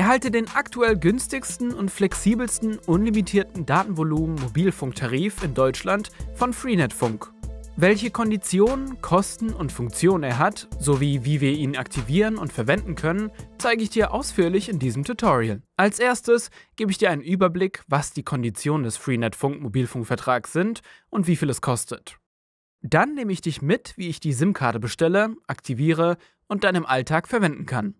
Erhalte den aktuell günstigsten und flexibelsten unlimitierten Datenvolumen Mobilfunktarif in Deutschland von Freenetfunk. Welche Konditionen, Kosten und Funktionen er hat, sowie wie wir ihn aktivieren und verwenden können, zeige ich dir ausführlich in diesem Tutorial. Als erstes gebe ich dir einen Überblick, was die Konditionen des Freenetfunk Mobilfunkvertrags sind und wie viel es kostet. Dann nehme ich dich mit, wie ich die SIM-Karte bestelle, aktiviere und dann im Alltag verwenden kann.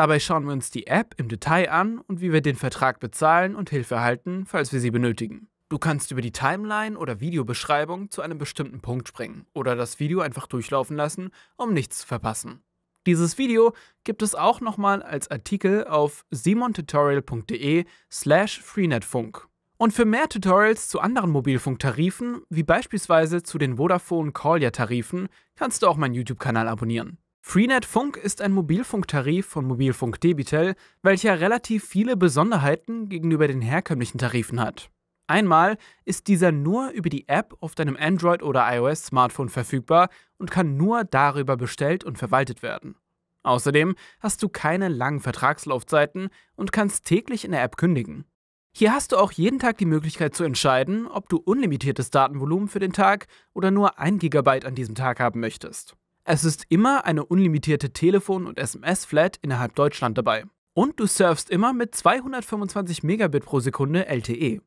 Dabei schauen wir uns die App im Detail an und wie wir den Vertrag bezahlen und Hilfe erhalten, falls wir sie benötigen. Du kannst über die Timeline oder Videobeschreibung zu einem bestimmten Punkt springen oder das Video einfach durchlaufen lassen, um nichts zu verpassen. Dieses Video gibt es auch nochmal als Artikel auf simontutorial.de slash freenetfunk. Und für mehr Tutorials zu anderen Mobilfunktarifen, wie beispielsweise zu den Vodafone Callia-Tarifen, kannst du auch meinen YouTube-Kanal abonnieren. Freenet Funk ist ein Mobilfunktarif von Mobilfunk Debitel, welcher relativ viele Besonderheiten gegenüber den herkömmlichen Tarifen hat. Einmal ist dieser nur über die App auf deinem Android- oder iOS-Smartphone verfügbar und kann nur darüber bestellt und verwaltet werden. Außerdem hast du keine langen Vertragslaufzeiten und kannst täglich in der App kündigen. Hier hast du auch jeden Tag die Möglichkeit zu entscheiden, ob du unlimitiertes Datenvolumen für den Tag oder nur 1 GB an diesem Tag haben möchtest. Es ist immer eine unlimitierte Telefon- und SMS-Flat innerhalb Deutschland dabei. Und du surfst immer mit 225 Megabit pro Sekunde LTE.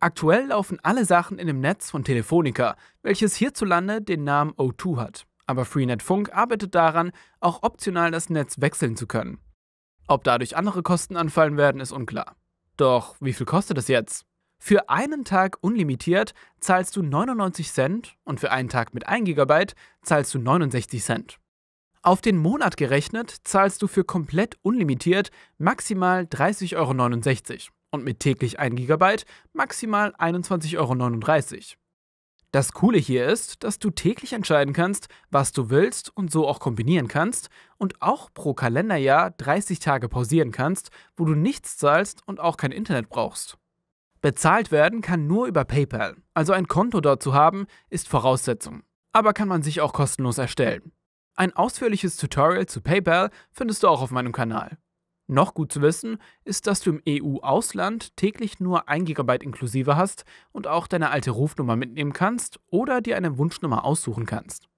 Aktuell laufen alle Sachen in dem Netz von Telefonica, welches hierzulande den Namen O2 hat. Aber Freenet Funk arbeitet daran, auch optional das Netz wechseln zu können. Ob dadurch andere Kosten anfallen werden, ist unklar. Doch wie viel kostet es jetzt? Für einen Tag unlimitiert zahlst du 99 Cent und für einen Tag mit 1 GB zahlst du 69 Cent. Auf den Monat gerechnet zahlst du für komplett unlimitiert maximal 30,69 Euro und mit täglich 1 GB maximal 21,39 Euro. Das Coole hier ist, dass du täglich entscheiden kannst, was du willst und so auch kombinieren kannst und auch pro Kalenderjahr 30 Tage pausieren kannst, wo du nichts zahlst und auch kein Internet brauchst. Bezahlt werden kann nur über PayPal, also ein Konto dort zu haben, ist Voraussetzung. Aber kann man sich auch kostenlos erstellen. Ein ausführliches Tutorial zu PayPal findest du auch auf meinem Kanal. Noch gut zu wissen ist, dass du im EU-Ausland täglich nur 1 GB inklusive hast und auch deine alte Rufnummer mitnehmen kannst oder dir eine Wunschnummer aussuchen kannst.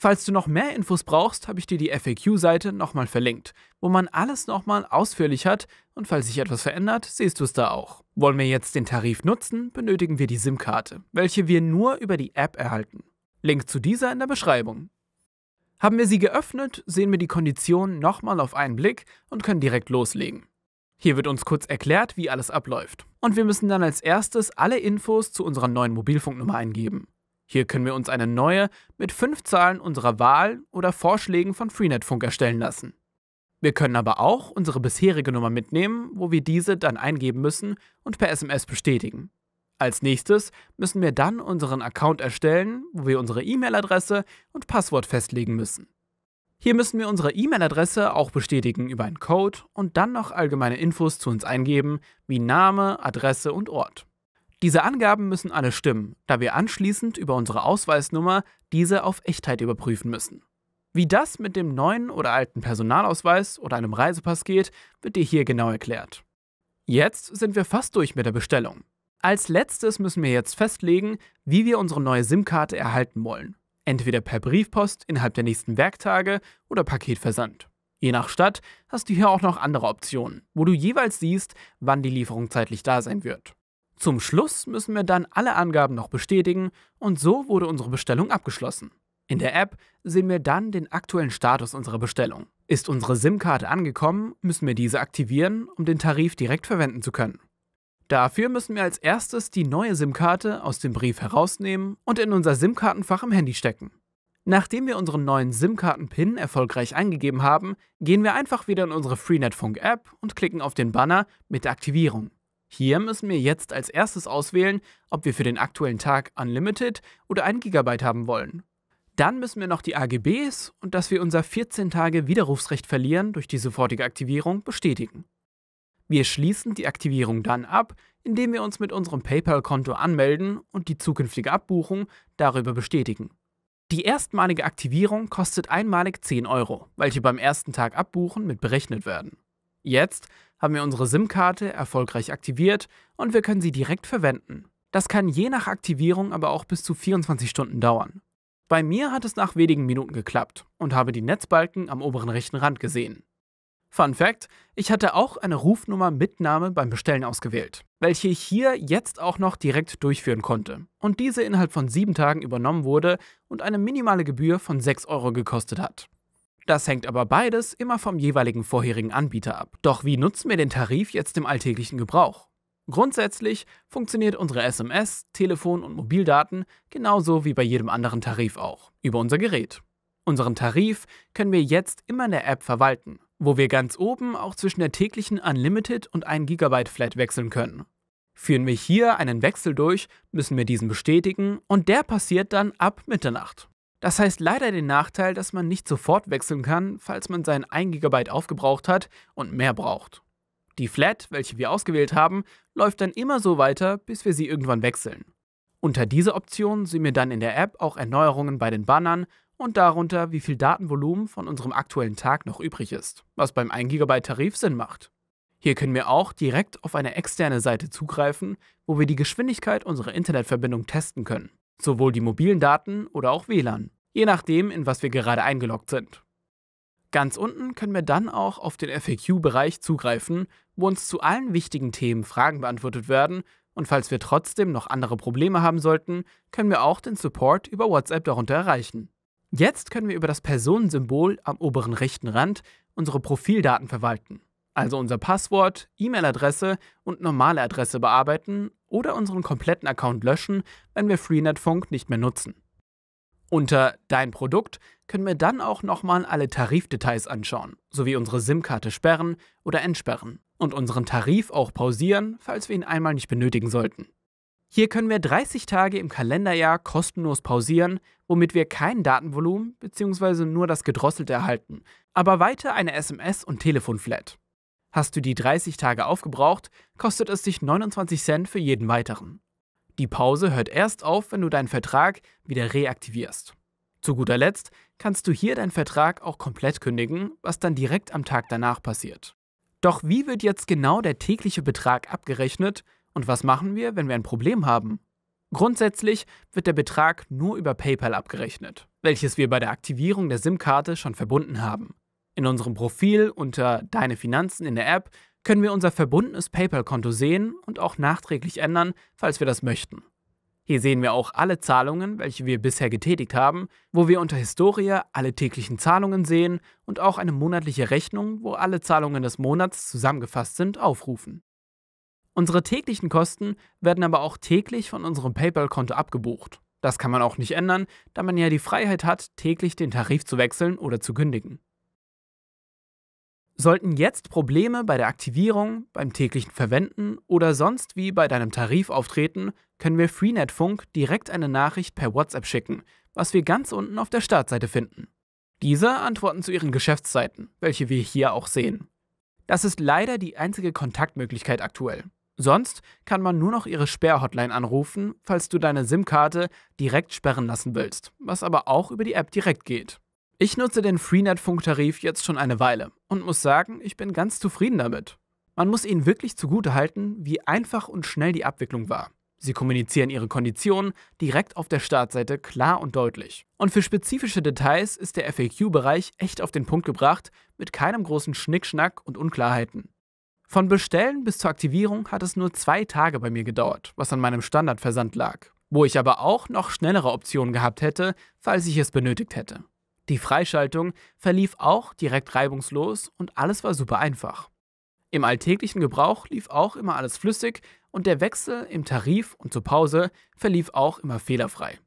Falls du noch mehr Infos brauchst, habe ich dir die FAQ-Seite nochmal verlinkt, wo man alles nochmal ausführlich hat und falls sich etwas verändert, siehst du es da auch. Wollen wir jetzt den Tarif nutzen, benötigen wir die SIM-Karte, welche wir nur über die App erhalten. Link zu dieser in der Beschreibung. Haben wir sie geöffnet, sehen wir die Konditionen nochmal auf einen Blick und können direkt loslegen. Hier wird uns kurz erklärt, wie alles abläuft. Und wir müssen dann als erstes alle Infos zu unserer neuen Mobilfunknummer eingeben. Hier können wir uns eine neue mit fünf Zahlen unserer Wahl oder Vorschlägen von Freenetfunk erstellen lassen. Wir können aber auch unsere bisherige Nummer mitnehmen, wo wir diese dann eingeben müssen und per SMS bestätigen. Als nächstes müssen wir dann unseren Account erstellen, wo wir unsere E-Mail-Adresse und Passwort festlegen müssen. Hier müssen wir unsere E-Mail-Adresse auch bestätigen über einen Code und dann noch allgemeine Infos zu uns eingeben, wie Name, Adresse und Ort. Diese Angaben müssen alle stimmen, da wir anschließend über unsere Ausweisnummer diese auf Echtheit überprüfen müssen. Wie das mit dem neuen oder alten Personalausweis oder einem Reisepass geht, wird dir hier genau erklärt. Jetzt sind wir fast durch mit der Bestellung. Als letztes müssen wir jetzt festlegen, wie wir unsere neue SIM-Karte erhalten wollen. Entweder per Briefpost innerhalb der nächsten Werktage oder Paketversand. Je nach Stadt hast du hier auch noch andere Optionen, wo du jeweils siehst, wann die Lieferung zeitlich da sein wird. Zum Schluss müssen wir dann alle Angaben noch bestätigen und so wurde unsere Bestellung abgeschlossen. In der App sehen wir dann den aktuellen Status unserer Bestellung. Ist unsere SIM-Karte angekommen, müssen wir diese aktivieren, um den Tarif direkt verwenden zu können. Dafür müssen wir als erstes die neue SIM-Karte aus dem Brief herausnehmen und in unser SIM-Kartenfach im Handy stecken. Nachdem wir unseren neuen SIM-Karten-PIN erfolgreich eingegeben haben, gehen wir einfach wieder in unsere Freenet-Funk-App und klicken auf den Banner mit Aktivierung. Hier müssen wir jetzt als erstes auswählen, ob wir für den aktuellen Tag Unlimited oder 1 GB haben wollen. Dann müssen wir noch die AGBs und dass wir unser 14 Tage Widerrufsrecht verlieren durch die sofortige Aktivierung bestätigen. Wir schließen die Aktivierung dann ab, indem wir uns mit unserem PayPal-Konto anmelden und die zukünftige Abbuchung darüber bestätigen. Die erstmalige Aktivierung kostet einmalig 10 Euro, welche beim ersten Tag Abbuchen mit berechnet werden. Jetzt haben wir unsere SIM-Karte erfolgreich aktiviert und wir können sie direkt verwenden. Das kann je nach Aktivierung aber auch bis zu 24 Stunden dauern. Bei mir hat es nach wenigen Minuten geklappt und habe die Netzbalken am oberen rechten Rand gesehen. Fun Fact: Ich hatte auch eine Rufnummer mit Name beim Bestellen ausgewählt, welche ich hier jetzt auch noch direkt durchführen konnte und diese innerhalb von sieben Tagen übernommen wurde und eine minimale Gebühr von 6 Euro gekostet hat. Das hängt aber beides immer vom jeweiligen vorherigen Anbieter ab. Doch wie nutzen wir den Tarif jetzt im alltäglichen Gebrauch? Grundsätzlich funktioniert unsere SMS, Telefon und Mobildaten genauso wie bei jedem anderen Tarif auch, über unser Gerät. Unseren Tarif können wir jetzt immer in der App verwalten, wo wir ganz oben auch zwischen der täglichen Unlimited und 1 GB Flat wechseln können. Führen wir hier einen Wechsel durch, müssen wir diesen bestätigen und der passiert dann ab Mitternacht. Das heißt leider den Nachteil, dass man nicht sofort wechseln kann, falls man sein 1 GB aufgebraucht hat und mehr braucht. Die Flat, welche wir ausgewählt haben, läuft dann immer so weiter, bis wir sie irgendwann wechseln. Unter diese Option sehen wir dann in der App auch Erneuerungen bei den Bannern und darunter, wie viel Datenvolumen von unserem aktuellen Tag noch übrig ist, was beim 1 GB Tarif Sinn macht. Hier können wir auch direkt auf eine externe Seite zugreifen, wo wir die Geschwindigkeit unserer Internetverbindung testen können. Sowohl die mobilen Daten oder auch WLAN, je nachdem, in was wir gerade eingeloggt sind. Ganz unten können wir dann auch auf den FAQ-Bereich zugreifen, wo uns zu allen wichtigen Themen Fragen beantwortet werden und falls wir trotzdem noch andere Probleme haben sollten, können wir auch den Support über WhatsApp darunter erreichen. Jetzt können wir über das Personensymbol am oberen rechten Rand unsere Profildaten verwalten also unser Passwort, E-Mail-Adresse und normale Adresse bearbeiten oder unseren kompletten Account löschen, wenn wir Freenet-Funk nicht mehr nutzen. Unter Dein Produkt können wir dann auch nochmal alle Tarifdetails anschauen, sowie unsere SIM-Karte sperren oder entsperren und unseren Tarif auch pausieren, falls wir ihn einmal nicht benötigen sollten. Hier können wir 30 Tage im Kalenderjahr kostenlos pausieren, womit wir kein Datenvolumen bzw. nur das Gedrosselte erhalten, aber weiter eine SMS- und Telefonflat. Hast du die 30 Tage aufgebraucht, kostet es dich 29 Cent für jeden weiteren. Die Pause hört erst auf, wenn du deinen Vertrag wieder reaktivierst. Zu guter Letzt kannst du hier deinen Vertrag auch komplett kündigen, was dann direkt am Tag danach passiert. Doch wie wird jetzt genau der tägliche Betrag abgerechnet und was machen wir, wenn wir ein Problem haben? Grundsätzlich wird der Betrag nur über PayPal abgerechnet, welches wir bei der Aktivierung der SIM-Karte schon verbunden haben. In unserem Profil unter Deine Finanzen in der App können wir unser verbundenes PayPal-Konto sehen und auch nachträglich ändern, falls wir das möchten. Hier sehen wir auch alle Zahlungen, welche wir bisher getätigt haben, wo wir unter Historie alle täglichen Zahlungen sehen und auch eine monatliche Rechnung, wo alle Zahlungen des Monats zusammengefasst sind, aufrufen. Unsere täglichen Kosten werden aber auch täglich von unserem PayPal-Konto abgebucht. Das kann man auch nicht ändern, da man ja die Freiheit hat, täglich den Tarif zu wechseln oder zu kündigen. Sollten jetzt Probleme bei der Aktivierung, beim täglichen Verwenden oder sonst wie bei deinem Tarif auftreten, können wir Freenet Funk direkt eine Nachricht per WhatsApp schicken, was wir ganz unten auf der Startseite finden. Diese antworten zu ihren Geschäftszeiten, welche wir hier auch sehen. Das ist leider die einzige Kontaktmöglichkeit aktuell. Sonst kann man nur noch ihre Sperrhotline anrufen, falls du deine SIM-Karte direkt sperren lassen willst, was aber auch über die App direkt geht. Ich nutze den Freenet-Funktarif jetzt schon eine Weile und muss sagen, ich bin ganz zufrieden damit. Man muss ihnen wirklich zugute halten, wie einfach und schnell die Abwicklung war. Sie kommunizieren ihre Konditionen direkt auf der Startseite klar und deutlich. Und für spezifische Details ist der FAQ-Bereich echt auf den Punkt gebracht, mit keinem großen Schnickschnack und Unklarheiten. Von Bestellen bis zur Aktivierung hat es nur zwei Tage bei mir gedauert, was an meinem Standardversand lag, wo ich aber auch noch schnellere Optionen gehabt hätte, falls ich es benötigt hätte. Die Freischaltung verlief auch direkt reibungslos und alles war super einfach. Im alltäglichen Gebrauch lief auch immer alles flüssig und der Wechsel im Tarif und zur Pause verlief auch immer fehlerfrei.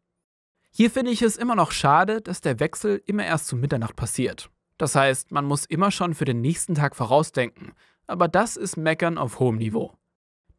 Hier finde ich es immer noch schade, dass der Wechsel immer erst zu Mitternacht passiert. Das heißt, man muss immer schon für den nächsten Tag vorausdenken, aber das ist Meckern auf hohem Niveau.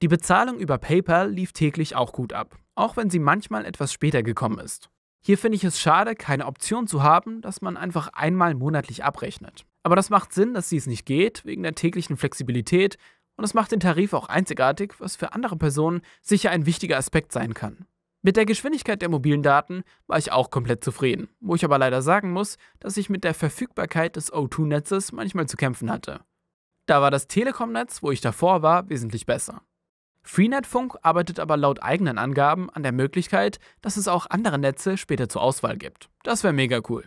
Die Bezahlung über PayPal lief täglich auch gut ab, auch wenn sie manchmal etwas später gekommen ist. Hier finde ich es schade, keine Option zu haben, dass man einfach einmal monatlich abrechnet. Aber das macht Sinn, dass dies nicht geht, wegen der täglichen Flexibilität und es macht den Tarif auch einzigartig, was für andere Personen sicher ein wichtiger Aspekt sein kann. Mit der Geschwindigkeit der mobilen Daten war ich auch komplett zufrieden, wo ich aber leider sagen muss, dass ich mit der Verfügbarkeit des O2-Netzes manchmal zu kämpfen hatte. Da war das Telekom-Netz, wo ich davor war, wesentlich besser. Freenetfunk arbeitet aber laut eigenen Angaben an der Möglichkeit, dass es auch andere Netze später zur Auswahl gibt. Das wäre mega cool.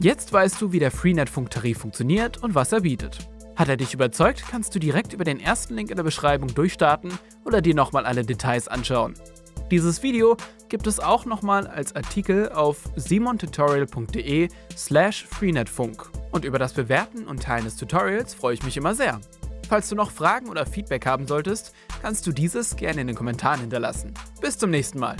Jetzt weißt du, wie der Freenetfunk-Tarif funktioniert und was er bietet. Hat er dich überzeugt, kannst du direkt über den ersten Link in der Beschreibung durchstarten oder dir nochmal alle Details anschauen. Dieses Video gibt es auch nochmal als Artikel auf simontutorial.de slash freenetfunk. Und über das Bewerten und Teilen des Tutorials freue ich mich immer sehr. Falls du noch Fragen oder Feedback haben solltest, kannst du dieses gerne in den Kommentaren hinterlassen. Bis zum nächsten Mal.